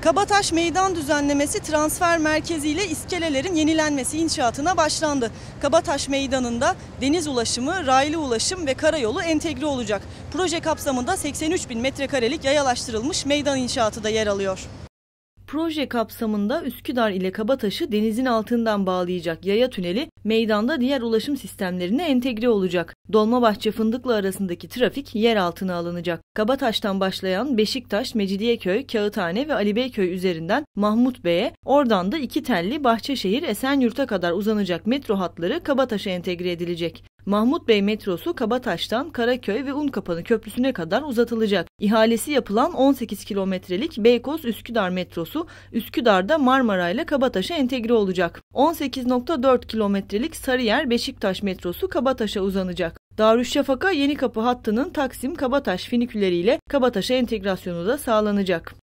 Kabataş Meydan Düzenlemesi Transfer Merkezi ile iskelelerin yenilenmesi inşaatına başlandı. Kabataş Meydanı'nda deniz ulaşımı, raylı ulaşım ve karayolu entegre olacak. Proje kapsamında 83 bin metrekarelik yayalaştırılmış meydan inşaatı da yer alıyor. Proje kapsamında Üsküdar ile Kabataş'ı denizin altından bağlayacak yaya tüneli meydanda diğer ulaşım sistemlerine entegre olacak. Dolmabahçe Fındıklı arasındaki trafik yer altına alınacak. Kabataş'tan başlayan Beşiktaş, Mecidiyeköy, Kağıthane ve Alibeyköy üzerinden Mahmut Bey'e, oradan da iki telli Bahçeşehir, Esenyurt'a kadar uzanacak metro hatları Kabataş'a entegre edilecek. Mahmut Bey metrosu Kabataş'tan Karaköy ve Unkapanı Köprüsü'ne kadar uzatılacak. İhalesi yapılan 18 kilometrelik Beykoz-Üsküdar metrosu Üsküdar'da Marmara ile Kabataş'a entegre olacak. 18.4 kilometrelik Sarıyer-Beşiktaş metrosu Kabataş'a uzanacak. Darüşşafaka Yeni Kapı hattının Taksim Kabataş finiküleriyle Kabataş'a entegrasyonu da sağlanacak.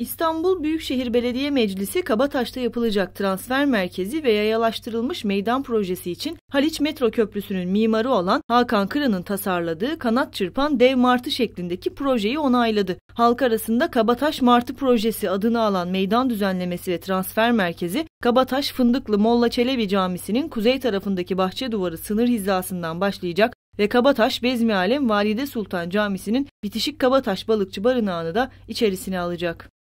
İstanbul Büyükşehir Belediye Meclisi Kabataş'ta yapılacak transfer merkezi ve yayalaştırılmış meydan projesi için Haliç Metro Köprüsü'nün mimarı olan Hakan Kıran'ın tasarladığı kanat çırpan dev martı şeklindeki projeyi onayladı. Halk arasında Kabataş Martı Projesi adını alan meydan düzenlemesi ve transfer merkezi Kabataş Fındıklı Molla Çelebi Camisi'nin kuzey tarafındaki bahçe duvarı sınır hizasından başlayacak ve Kabataş Bezmi Alem Valide Sultan Camisi'nin bitişik Kabataş Balıkçı Barınağı'nı da içerisine alacak.